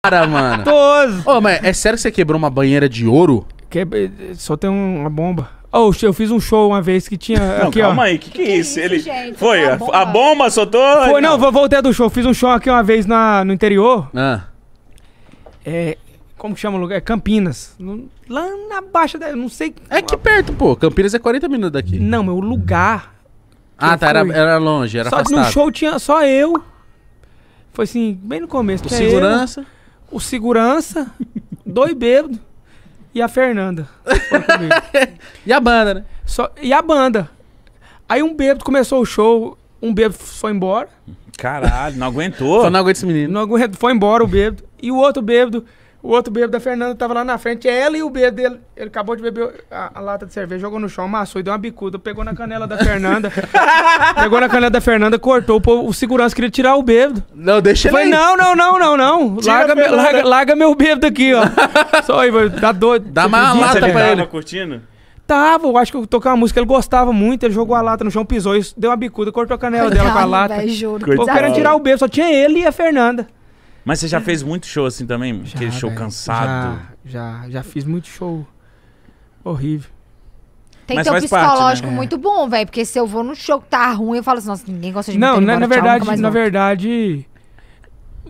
Para, mano. Todos. Ô, mas é sério que você quebrou uma banheira de ouro? Que... Só tem uma bomba. Oh, eu fiz um show uma vez que tinha. Não, aqui, calma ó. aí, que que é isso? Ele gente? foi a bomba. a bomba soltou. Foi, não, vou voltar do show. Fiz um show aqui uma vez na, no interior. Ah. É, como que chama o lugar? É Campinas. Lá na Baixa da. Não sei. É que perto, pô. Campinas é 40 minutos daqui. Não, meu lugar. Ah, tá. Era, era, longe, era só afastado. Só no show tinha só eu. Foi assim, bem no começo. Segurança. Eu o segurança, dois bêbados e a Fernanda. e a banda, né? Só, e a banda. Aí um bêbado começou o show, um bêbado foi embora. Caralho, não aguentou. Só não aguenta esse menino. Não aguentou, foi embora o bêbado. E o outro bêbado o outro bêbado da Fernanda tava lá na frente. É ela e o bêbado dele. Ele acabou de beber a, a lata de cerveja, jogou no chão, amassou e deu uma bicuda. Pegou na canela da Fernanda. pegou na canela da Fernanda, cortou. O, o segurança queria tirar o bêbado. Não, deixa eu ele. Falei, não, não, não, não, não. Larga, me, larga, larga, meu bêbado aqui, ó. Só aí, vai, dá doido. Dá uma lata ele pra ele. Tava curtindo? Tava, eu acho que eu tocava uma música, ele gostava muito, ele jogou a lata no chão, pisou, deu uma bicuda, cortou a canela Coitado, dela com a lata. Véio, juro. Pô, eu tirar o bêbado, só tinha ele e a Fernanda. Mas você já é. fez muito show assim também? Já, Aquele show véio, né? cansado? Já, já, já fiz muito show. Horrível. Tem que ter um psicológico parte, né? É. muito bom, velho. Porque se eu vou num show que tá ruim, eu falo assim, nossa, ninguém gosta de mim. Não, na, verdade, tchau, na verdade,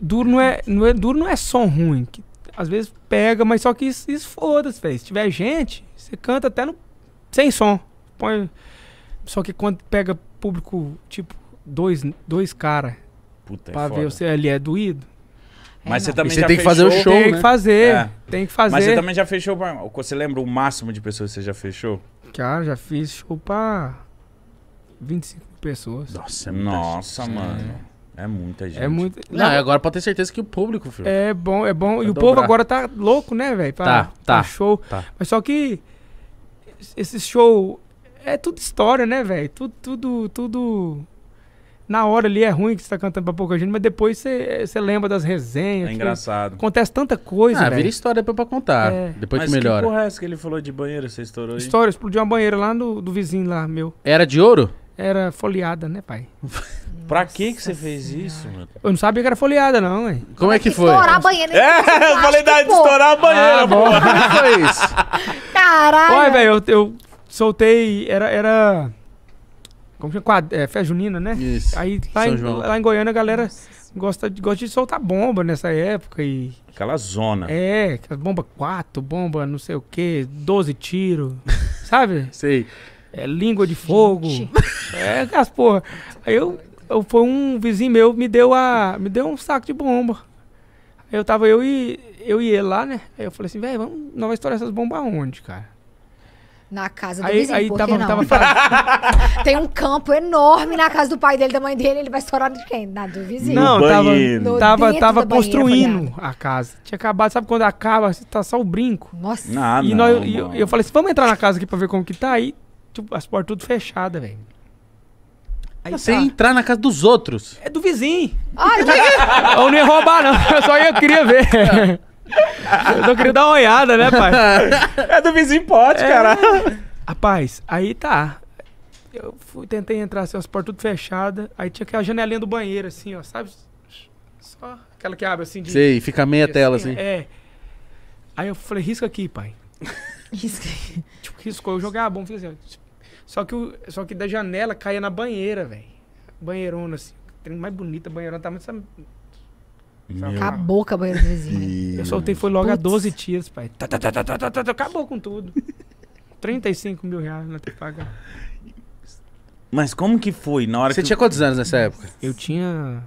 duro não é, não é, duro não é som ruim. Que, às vezes pega, mas só que isso, isso foda-se, velho. Se tiver gente, você canta até no, sem som. Põe, só que quando pega público, tipo, dois, dois caras é pra é ver você ali é doído. É, Mas você também e você já tem que fazer o show, né? Né? Tem né? que fazer, é. tem que fazer. Mas você também já fechou pra... Você lembra o máximo de pessoas que você já fechou? Cara, já fiz show pra 25 pessoas. Nossa, é Nossa gente. mano. É. é muita é gente. É muito... Não, Não, agora pode ter certeza que o público, filho. É bom, é bom. e dobrar. o povo agora tá louco, né, velho? Tá, tá. Pra show. Tá. Mas só que esse show é tudo história, né, velho? Tudo, tudo, tudo na hora ali é ruim que você tá cantando pra pouca gente, mas depois você, você lembra das resenhas. É engraçado. Acontece tanta coisa. Ah, véio. vira história pra, pra contar. É. Depois mas que melhora. Que porra é essa que ele falou de banheiro? Você estourou aí? História, explodiu uma banheira lá no, do vizinho lá, meu. Era de ouro? Era folheada, né, pai? pra que que você fez isso, mano? Eu não sabia que era folheada, não, hein? Como, Como é que, é que foi? Estourar a banheira. É, é eu falei da de estourar a banheira, ah, bom. Como é foi isso? Caralho. Olha, velho, eu, eu soltei. Era. era como chama? Quad, é, fé junina, né? Isso. Aí lá São em, João. lá em Goiânia a galera gosta de, gosta de soltar bomba nessa época. E... Aquela zona. É, bomba 4, bomba não sei o quê, 12 tiros, sabe? Sei. É língua de fogo. Gente. É, as porra. Aí eu, eu, foi um vizinho meu, me deu a. me deu um saco de bomba. Aí eu tava eu e eu e ele lá, né? Aí eu falei assim, velho, vamos nós vamos estourar essas bombas aonde, cara? Na casa do aí, vizinho, aí tava, não? Tava... Tem um campo enorme na casa do pai dele, da mãe dele, ele vai estourar de quem? Na do vizinho. Não, no tava, no tava, tava construindo a casa. Tinha acabado, sabe quando acaba, assim, tá só o brinco. Nossa. Ah, não, e, nós, não, eu, eu, falei assim, vamos entrar na casa aqui pra ver como que tá, aí tipo, as portas tudo fechadas, velho. Aí Você tá. entrar na casa dos outros. É do vizinho. Ah, é eu não ia roubar, não. Só eu queria ver. Eu tô querendo dar uma olhada, né, pai? é do vizinho pote, é... cara. Rapaz, aí tá. Eu fui, tentei entrar, assim, as portas tudo fechadas. Aí tinha aquela janelinha do banheiro, assim, ó, sabe? Só aquela que abre, assim. De... Sei, fica meia assim, tela, assim. É. Aí eu falei, risca aqui, pai. Risca Tipo, riscou. Eu jogava a bomba, assim, só que, o, só que da janela caía na banheira, velho. Banheirona, assim. Tem mais bonita, banheirona. Tá, mas meu... Acabou com a banheira do vizinho. Eu soltei foi logo há a 12 tiros, pai. Tá tá tá, tá, tá, tá, Acabou com tudo. 35 mil reais na que pagar. Mas como que foi na hora Você que... tinha quantos anos nessa época? Eu tinha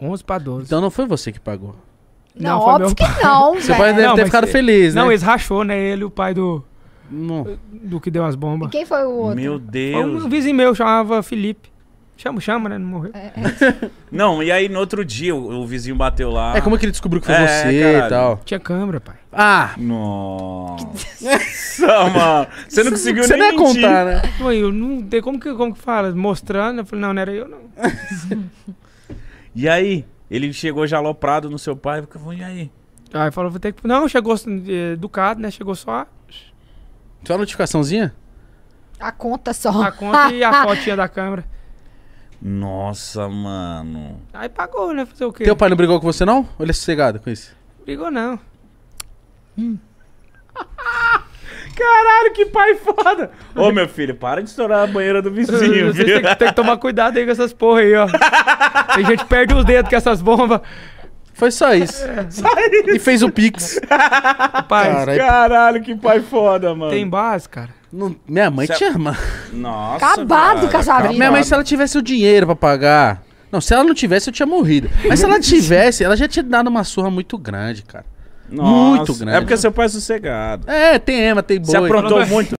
11 para 12. Então não foi você que pagou. Não, não óbvio que não, Seu pai deve não, ter ficado é- feliz, né? Não, eles rachou, né? Ele o pai do... Não. Do que deu as bombas. E quem foi o outro? Meu Deus. um vizinho meu, chamava Felipe. Chama, chama, né? Não morreu. É, é. não, e aí no outro dia o, o, vizinho bateu lá. É, como é que ele descobriu que foi é, você caralho. e tal? Tinha câmera, pai. Ah! Nossa, mano. Você não conseguiu você nem não contar, né? mãe eu não tem Como que, como que fala? Mostrando. Eu falei, não, não era eu, não. e aí? Ele chegou já aloprado no seu pai. Falou, e aí? Aí falou, vou ter que. Não, chegou eh, educado, né? Chegou só. Só a notificaçãozinha? A conta só. A conta e a fotinha da câmera. Nossa, mano. Aí pagou, né? Fazer o quê? Teu pai não brigou com você, não? Ou ele é sossegado com isso? Brigou, não. Hum. Caralho, que pai foda! Ô, meu filho, para de estourar a banheira do vizinho. Você tem que tomar cuidado aí com essas porra aí, ó. Tem gente que perde os dedos com essas bombas. Foi só isso. É. Só isso. E fez o Pix. Pai, caralho, que pai foda, mano. Tem base, cara. Não, minha mãe tinha te ama. Nossa. Acabado, Casabrina. Minha mãe, se ela tivesse o dinheiro pra pagar. Não, se ela não tivesse, eu tinha morrido. Mas se ela tivesse, ela já tinha dado uma surra muito grande, cara. Nossa, muito grande. É porque seu pai é sossegado. É, tem ema, tem boi. Você aprontou muito.